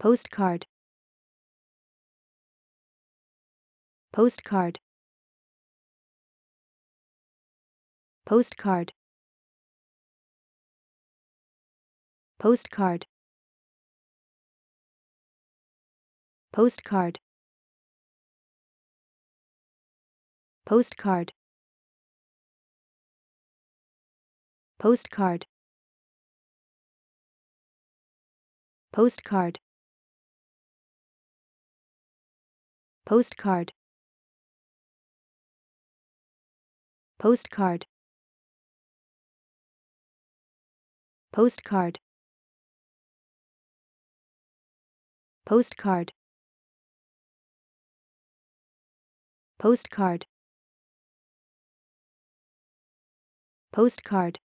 Postcard. Postcard. Postcard. Postcard. Postcard. Postcard. Postcard. Postcard. postcard postcard postcard postcard postcard postcard